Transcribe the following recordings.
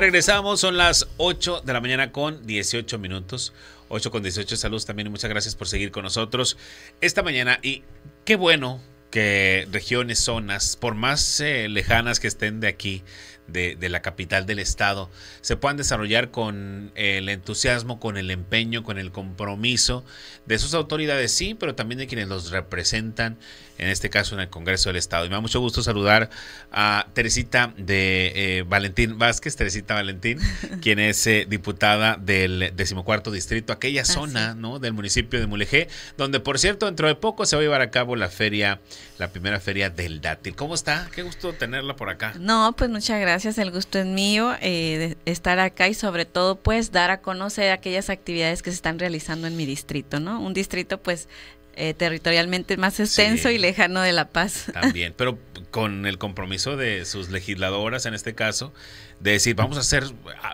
regresamos, son las 8 de la mañana con 18 minutos. 8 con 18 saludos también. Muchas gracias por seguir con nosotros esta mañana. Y qué bueno que regiones, zonas, por más eh, lejanas que estén de aquí, de, la capital del estado se puedan desarrollar con el entusiasmo, con el empeño, con el compromiso de sus autoridades, sí, pero también de quienes los representan, en este caso en el Congreso del Estado. Y me da mucho gusto saludar a Teresita de eh, Valentín Vázquez, Teresita Valentín, quien es eh, diputada del decimocuarto distrito, aquella zona ¿no? del municipio de Mulegé, donde por cierto dentro de poco se va a llevar a cabo la feria, la primera feria del dátil. ¿Cómo está? Qué gusto tenerla por acá. No, pues muchas gracias gracias, el gusto es mío eh, de estar acá y sobre todo pues dar a conocer aquellas actividades que se están realizando en mi distrito, ¿no? Un distrito pues eh, territorialmente más extenso y lejano de La Paz. También, pero con el compromiso de sus legisladoras en este caso, de decir, vamos a hacer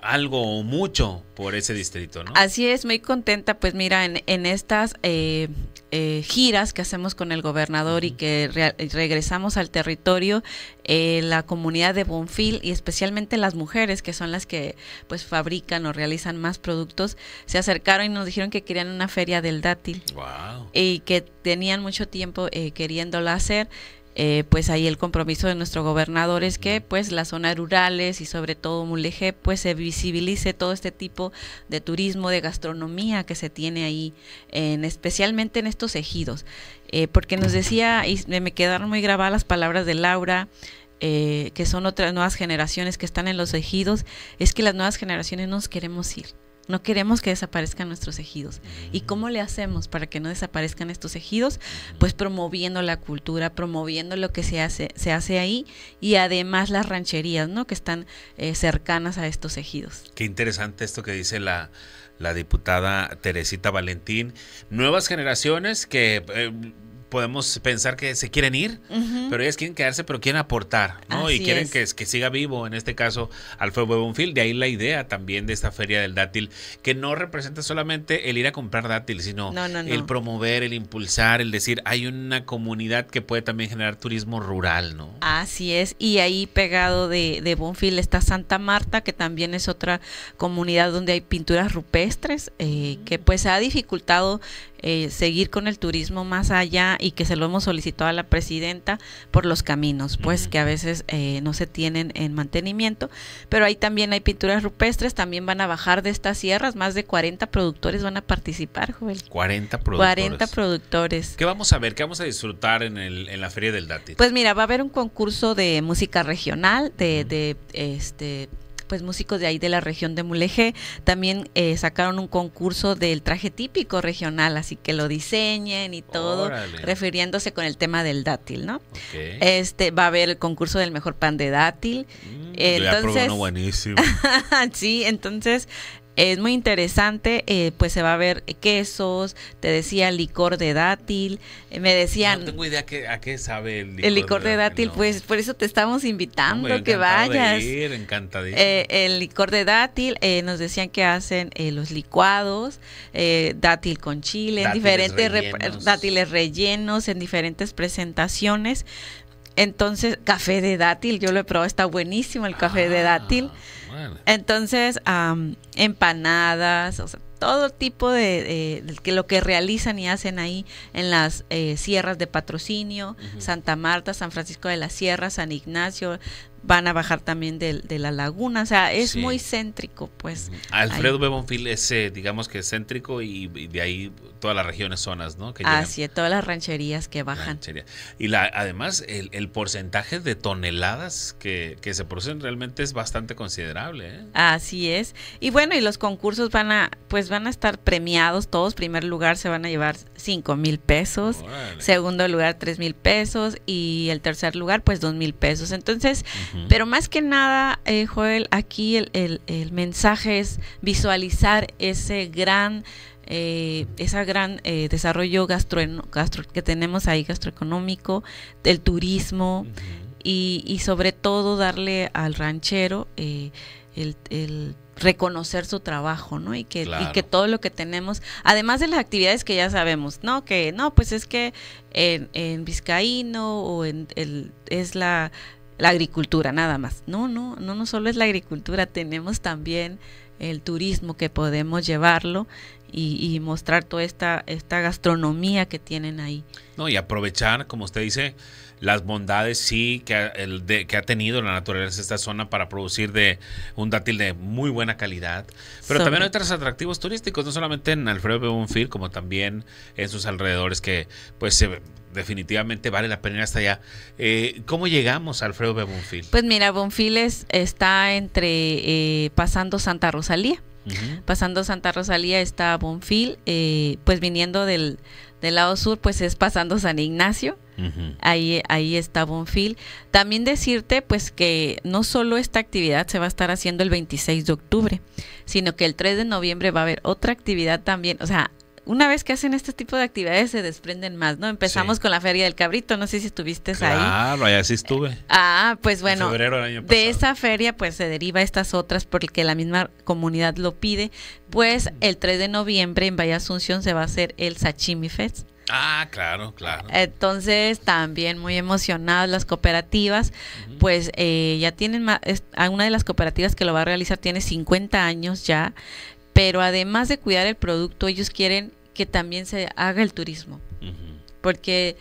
algo o mucho por ese distrito, ¿no? Así es, muy contenta, pues mira, en, estas... Eh, eh, giras que hacemos con el gobernador y que regresamos al territorio, eh, la comunidad de Bonfil y especialmente las mujeres que son las que pues fabrican o realizan más productos, se acercaron y nos dijeron que querían una feria del dátil y que tenían mucho tiempo eh, queriéndola hacer eh, pues ahí el compromiso de nuestro gobernador es que pues las zonas rurales y sobre todo Mulegé pues se visibilice todo este tipo de turismo, de gastronomía que se tiene ahí, en, especialmente en estos ejidos, eh, porque nos decía y me quedaron muy grabadas las palabras de Laura. Eh, que son otras nuevas generaciones que están en los ejidos, es que las nuevas generaciones nos queremos ir no queremos que desaparezcan nuestros ejidos. ¿Y cómo le hacemos para que no desaparezcan estos ejidos? Pues promoviendo la cultura, promoviendo lo que se hace, se hace ahí y además las rancherías, ¿no? Que están eh, cercanas a estos ejidos. Qué interesante esto que dice la, diputada Teresita Valentín. Nuevas generaciones que... Eh, podemos pensar que se quieren ir, pero ellas quieren quedarse, pero quieren aportar, ¿no? y quieren que, siga vivo, en este caso, de Bonfield. De ahí la idea también de esta feria del dátil, que no representa solamente el ir a comprar dátil, sino el promover, el impulsar, el decir, hay una comunidad que puede también generar turismo rural, ¿no? Así es, y ahí pegado de, de Bonfield está Santa Marta, que también es otra comunidad donde hay pinturas rupestres, eh, que pues ha dificultado eh, seguir con el turismo más allá y que se lo hemos solicitado a la presidenta por los caminos, pues que a veces eh, no se tienen en mantenimiento, pero ahí también hay pinturas rupestres, también van a bajar de estas sierras, más de 40 productores van a participar, Joel. 40 productores. 40 productores. ¿Qué vamos a ver? ¿Qué vamos a disfrutar en, la Feria del Dati? Pues mira, va a haber un concurso de música regional, de, de este pues músicos de ahí de la región de Mulegé también eh, sacaron un concurso del traje típico regional, así que lo diseñen y todo, refiriéndose con el tema del dátil, ¿no? Este va a haber el concurso del mejor pan de dátil. Mm, entonces, buenísimo. sí, entonces es muy interesante, eh, pues se va a ver quesos, te decía licor de dátil, eh, me decían... No tengo idea a qué sabe el licor. El licor de, dátil, pues por eso te estamos invitando que vayas. De eh, el licor de dátil, eh, nos decían que hacen los licuados, dátil con chile, diferentes rellenos. dátiles rellenos, en diferentes presentaciones. Entonces, café de dátil, yo lo he probado, está buenísimo el café de ah. dátil. Entonces, empanadas, o todo tipo de, lo que realizan y hacen ahí en las eh, sierras de patrocinio, Santa Marta, San Francisco de la Sierra, San Ignacio, van a bajar también de, de la laguna, o sea, es muy céntrico, pues. Alfredo Bebonfil es, eh, digamos que es céntrico y, de ahí todas las regiones, zonas, ¿no? Que Así, todas las rancherías que bajan. Y la, además, el, porcentaje de toneladas que, se producen realmente es bastante considerable. ¿eh? Así es. Y bueno, y los concursos van a, pues van a estar premiados todos. Primer lugar se van a llevar 5 mil pesos, segundo lugar 3 mil pesos y el tercer lugar pues 2 mil pesos. Entonces, pero más que nada, eh, Joel, aquí el, mensaje es visualizar ese gran... Eh, gran eh, desarrollo gastro, gastro, que tenemos ahí gastroeconómico, el turismo y, sobre todo darle al ranchero eh, el, el reconocer su trabajo, ¿no? Y que, que todo lo que tenemos, además de las actividades que ya sabemos, ¿no? Que no, pues es que en, en Vizcaíno o en el, es la la agricultura nada más. No, no, no, no solo es la agricultura, tenemos también el turismo que podemos llevarlo y, mostrar toda esta, esta gastronomía que tienen ahí. No, y aprovechar, como usted dice, las bondades sí que ha, el que ha tenido la naturaleza esta zona para producir de un dátil de muy buena calidad, pero también hay otros atractivos turísticos, no solamente en Alfredo Bonfil, como también en sus alrededores que pues definitivamente vale la pena ir hasta allá. Eh, ¿Cómo llegamos a Alfredo Bonfil? Pues mira, Bonfil está entre eh, pasando Santa Rosalía. Pasando Santa Rosalía está Bonfil, eh, pues viniendo del, lado sur, pues es pasando San Ignacio, ahí, ahí está Bonfil. También decirte pues que no solo esta actividad se va a estar haciendo el 26 de octubre, sino que el 3 de noviembre va a haber otra actividad también, o sea, una vez que hacen este tipo de actividades se desprenden más, ¿no? Empezamos con la Feria del Cabrito, no sé si estuviste ahí. ahí. Claro, ya sí estuve. Ah, pues bueno, de esa feria pues se deriva estas otras porque la misma comunidad lo pide. Pues el 3 de noviembre en Valle Asunción se va a hacer el Sachimi Fest. Ah, claro, claro. Entonces, también muy emocionadas las cooperativas, pues eh, ya tienen, más, ah, una de las cooperativas que lo va a realizar tiene 50 años ya, pero además de cuidar el producto, ellos quieren que también se haga el turismo, porque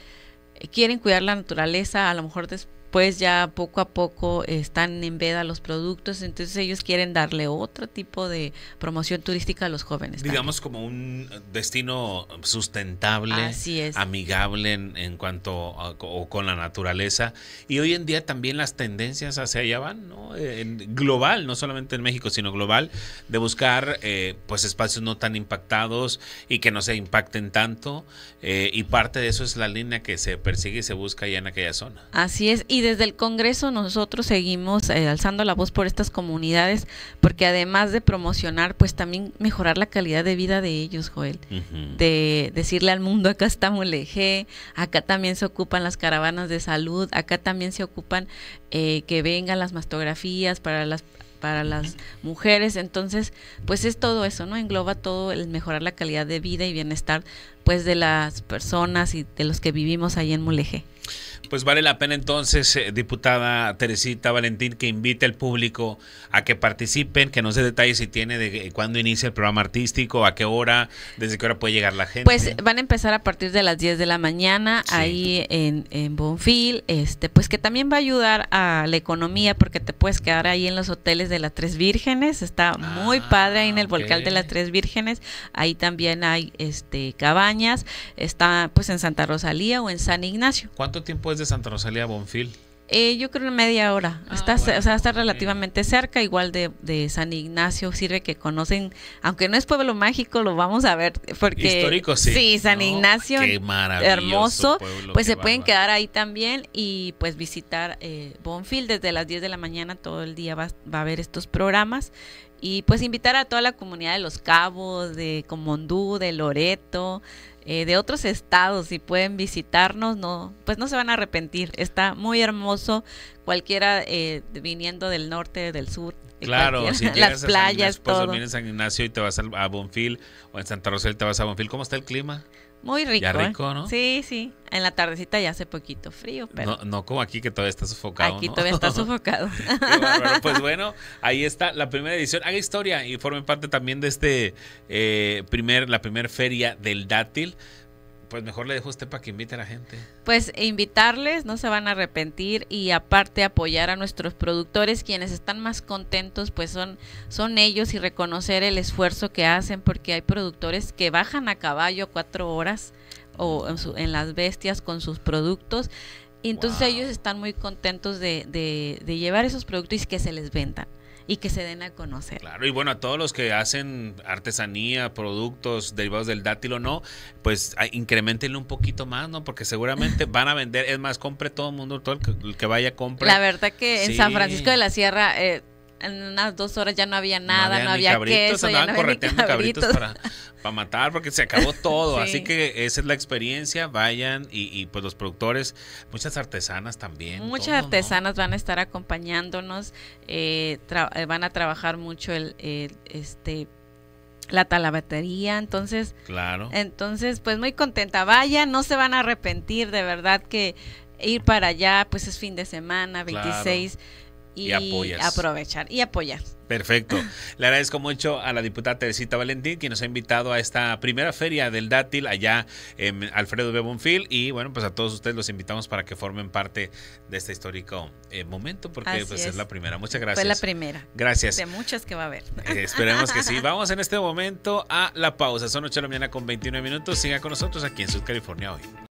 quieren cuidar la naturaleza, a lo mejor después pues ya poco a poco están en veda los productos, entonces ellos quieren darle otro tipo de promoción turística a los jóvenes. Digamos como un destino sustentable, amigable en, cuanto o con la naturaleza. Y hoy en día también las tendencias hacia allá van, ¿no? Eh, en global, no solamente en México, sino global, de buscar eh, pues espacios no tan impactados y que no se impacten tanto. Eh, y parte de eso es la línea que se persigue y se busca allá en aquella zona. Así es. Y y desde el Congreso nosotros seguimos eh, alzando la voz por estas comunidades, porque además de promocionar, pues también mejorar la calidad de vida de ellos, Joel. De decirle al mundo, acá está Mulegé, acá también se ocupan las caravanas de salud, acá también se ocupan eh, que vengan las mastografías para las para las mujeres. Entonces, pues es todo eso, ¿no? Engloba todo el mejorar la calidad de vida y bienestar, pues de las personas y de los que vivimos ahí en Mulegé. Pues vale la pena entonces, eh, diputada Teresita Valentín, que invite al público a que participen, que no sé detalles si tiene de eh, cuándo inicia el programa artístico, a qué hora, desde qué hora puede llegar la gente. Pues van a empezar a partir de las 10 de la mañana ahí en, Bonfil, este, pues que también va a ayudar a la economía porque te puedes quedar ahí en los hoteles de las Tres Vírgenes, está muy ah, padre ahí en el volcán de las Tres Vírgenes, ahí también hay este cabañas, está pues en Santa Rosalía o en San Ignacio. ¿Cuánto tiempo es de Santa Rosalía a Bonfil? Eh, yo creo media hora. Ah, está, o sea, está relativamente cerca, igual de, San Ignacio. Sirve que conocen, aunque no es pueblo mágico, lo vamos a ver. porque Histórico, sí. Sí, San Ignacio, hermoso. pues se pueden quedar ahí también y pues visitar eh, Bonfil. Desde las 10 de la mañana todo el día va, va a haber estos programas. Y pues invitar a toda la comunidad de Los Cabos, de Comondú, de Loreto, eh, de otros estados, si pueden visitarnos, no, pues no se van a arrepentir. Está muy hermoso, cualquiera eh, viniendo del norte, del sur. Claro, las playas, San Ignacio, Pues, vienes a San Ignacio y te vas a Bonfil, o en Santa Rosa te vas a Bonfil. ¿Cómo está el clima? Muy rico. Ya ¿eh? rico, ¿no? Sí, sí. En la tardecita ya hace poquito frío, pero. No, no como aquí que todavía está sofocado. Aquí todavía está sofocado. pues bueno, ahí está la primera edición. Haga historia y forme parte también de este eh, primer, la primera feria del dátil. Pues mejor le dejo usted para que invite a la gente. Pues invitarles, no se van a arrepentir y aparte apoyar a nuestros productores, quienes están más contentos pues son, son ellos y reconocer el esfuerzo que hacen porque hay productores que bajan a caballo cuatro horas o en, las bestias con sus productos. Y entonces ellos están muy contentos de, de llevar esos productos y que se les vendan y que se den a conocer. Claro, y bueno, a todos los que hacen artesanía, productos derivados del dátil o no, pues ah, incrementenlo un poquito más, ¿no? Porque seguramente van a vender, es más, compre todo el mundo, todo el que, vaya, compre. La verdad que en San Francisco de la Sierra eh, en unas dos horas ya no había nada, no había, queso, ya no había cabritos. para, matar porque se acabó todo. Así que esa es la experiencia, vayan y, pues los productores, muchas artesanas también. Muchas artesanas van a estar acompañándonos, eh, eh, van a trabajar mucho el, este la talabatería, entonces. Claro. Entonces, pues muy contenta. Vayan, no se van a arrepentir, de verdad que ir para allá, pues es fin de semana, 26 y, y aprovechar y apoyar. Perfecto. Le agradezco mucho a la diputada Teresita Valentín, quien nos ha invitado a esta primera feria del dátil allá en Alfredo B. Y bueno, pues a todos ustedes los invitamos para que formen parte de este histórico eh, momento, porque pues, es. la primera. Muchas gracias. Fue la primera. Gracias. De muchas que va a haber. Eh, esperemos que sí. Vamos en este momento a la pausa. Son 8 de la mañana con 29 minutos. Siga con nosotros aquí en Sud California hoy.